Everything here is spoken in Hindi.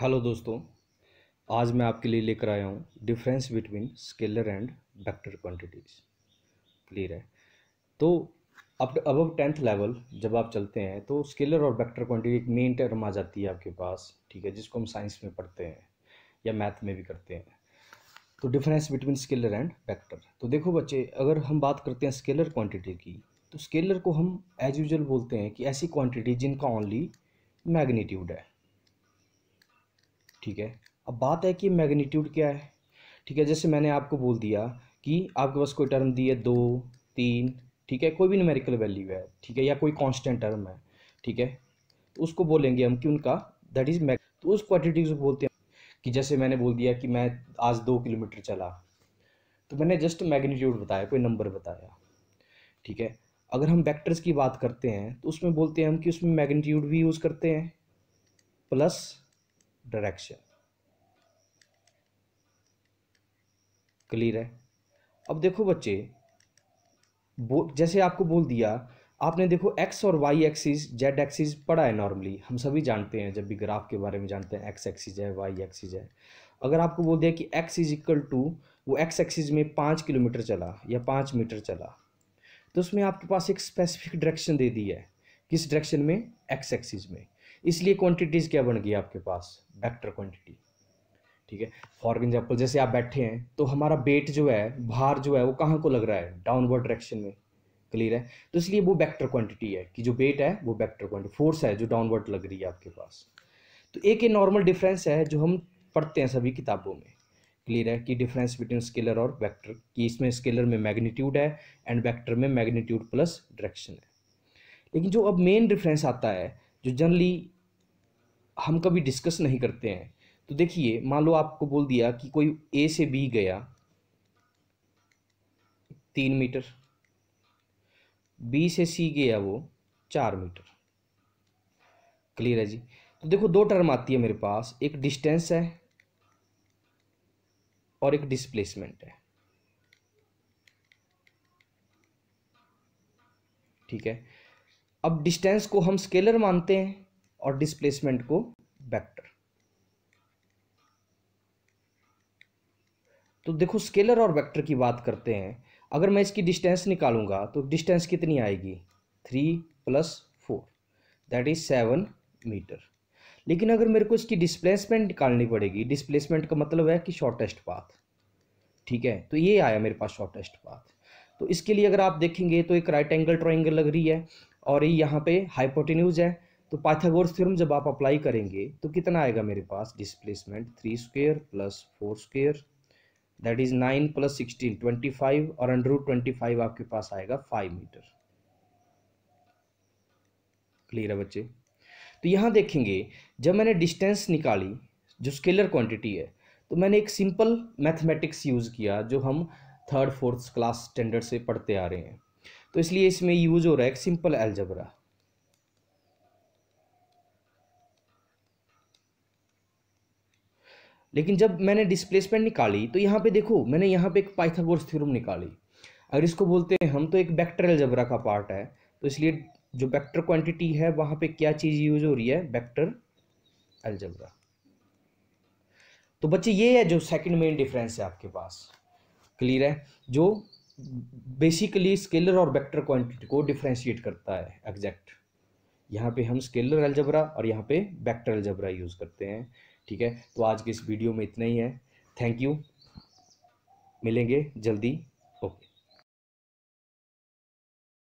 हेलो दोस्तों आज मैं आपके लिए लेकर आया हूँ difference between scalar and vector quantities clear है तो अब अब टेंथ लेवल जब आप चलते हैं तो स्केलर और वेक्टर क्वांटिटी एक मेन टर्म आ जाती है आपके पास ठीक है जिसको हम साइंस में पढ़ते हैं या मैथ में भी करते हैं तो difference between scalar and vector तो देखो बच्चे अगर हम बात करते हैं स्केलर क्वांटिटी की तो स्केलर को हम एज यूजल बोलते हैं कि ऐसी क्वांटिटी जिनका ओनली मैग्नीट्यूड है ठीक है अब बात है कि मैग्नीट्यूड क्या है ठीक है जैसे मैंने आपको बोल दिया कि आपके पास कोई टर्म दी है दो तीन ठीक है कोई भी न्यूमेरिकल वैल्यू है ठीक है या कोई कांस्टेंट टर्म है ठीक है तो उसको बोलेंगे हम कि उनका दैट इज़ मैग तो उस क्वांटिटी को बोलते हैं कि जैसे मैंने बोल दिया कि मैं आज दो किलोमीटर चला तो मैंने जस्ट मैग्नीट्यूड बताया कोई नंबर बताया ठीक है अगर हम वेक्टर्स की बात करते हैं तो उसमें बोलते हैं हम कि उसमें मैग्नीट्यूड भी यूज़ करते हैं प्लस डायरेक्शन क्लियर है अब देखो बच्चे जैसे आपको बोल दिया आपने देखो एक्स और वाई एक्सिस जेड एक्सिस पढ़ा है नॉर्मली हम सभी जानते हैं जब भी ग्राफ के बारे में जानते हैं एक्स एक्सिस है वाई एक्सिस है अगर आपको बोल दिया कि एक्स इज इक्वल टू वो एक्स एक्सिस में पाँच किलोमीटर चला या पाँच मीटर चला तो उसमें आपके पास एक स्पेसिफिक डायरेक्शन दे दी है किस डायरेक्शन में एक्स एक्सिस में इसलिए क्वांटिटीज़ क्या बन गई आपके पास वेक्टर हम्म। क्वांटिटी ठीक है फॉर एग्जाम्पल जैसे आप बैठे हैं तो हमारा बेट जो है भार जो है वो कहाँ को लग रहा है डाउनवर्ड डायरेक्शन में क्लियर है तो इसलिए वो वेक्टर क्वांटिटी है कि जो वेट है वो वेक्टर क्वांटिटी फोर्स है जो डाउनवर्ड लग रही है आपके पास तो एक ये नॉर्मल डिफरेंस है जो हम पढ़ते हैं सभी किताबों में क्लियर है कि डिफरेंस बिटवीन स्केलर और वेक्टर कि इसमें स्केलर में मैग्नीट्यूड है एंड वेक्टर में मैग्नीट्यूड प्लस डायरेक्शन है लेकिन जो अब मेन डिफरेंस आता है जो जनरली हम कभी डिस्कस नहीं करते हैं तो देखिए मान लो आपको बोल दिया कि कोई ए से बी गया तीन मीटर बी से सी गया वो चार मीटर क्लियर है जी तो देखो दो टर्म आती है मेरे पास एक डिस्टेंस है और एक डिस्प्लेसमेंट है ठीक है अब डिस्टेंस को हम स्केलर मानते हैं और डिस्प्लेसमेंट को वेक्टर तो देखो स्केलर और वेक्टर की बात करते हैं अगर मैं इसकी डिस्टेंस निकालूंगा तो डिस्टेंस कितनी आएगी three plus four that is seven metre लेकिन अगर मेरे को इसकी डिस्प्लेसमेंट निकालनी पड़ेगी डिस्प्लेसमेंट का मतलब है कि शॉर्टेस्ट पाथ ठीक है तो ये आया मेरे पास शॉर्टेस्ट पाथ तो इसके लिए अगर आप देखेंगे तो एक राइट एंगल ट्राइंगल लग रही है और ये यहाँ पे हाइपोटेन्यूज है तो पाइथागोरस थ्योरम जब आप अप्लाई करेंगे तो कितना आएगा मेरे पास displacement three square plus four square that is nine plus sixteen twenty five और अंडरूट ट्वेंटी फाइव आपके पास आएगा फाइव मीटर क्लियर है बच्चे तो यहाँ देखेंगे जब मैंने डिस्टेंस निकाली जो स्केलर क्वांटिटी है तो मैंने एक सिंपल मैथमेटिक्स यूज़ किया जो हम थर्ड फोर्थ क्लास स्टैंडर्ड से पढ़ते आ रहे हैं तो इसलिए इसमें यूज हो रहा है सिंपल एल्जबरा लेकिन जब मैंने डिस्प्लेसमेंट निकाली तो यहां पे देखो मैंने यहां पे एक पाइथागोरस थ्योरम निकाली अगर इसको बोलते हैं हम तो एक वेक्टर एल्जबरा का पार्ट है तो इसलिए जो वेक्टर क्वांटिटी है वहां पे क्या चीज़ यूज हो रही है वेक्टर एल्जबरा तो बच्चे ये है जो सेकंड मेन डिफरेंस है आपके पास क्लियर है जो बेसिकली स्केलर और वेक्टर क्वांटिटी को डिफ्रेंशिएट करता है एग्जैक्ट यहाँ पे हम स्केलर अलजबरा और यहाँ पे वेक्टर अलजबरा यूज़ करते हैं ठीक है तो आज के इस वीडियो में इतना ही है थैंक यू मिलेंगे जल्दी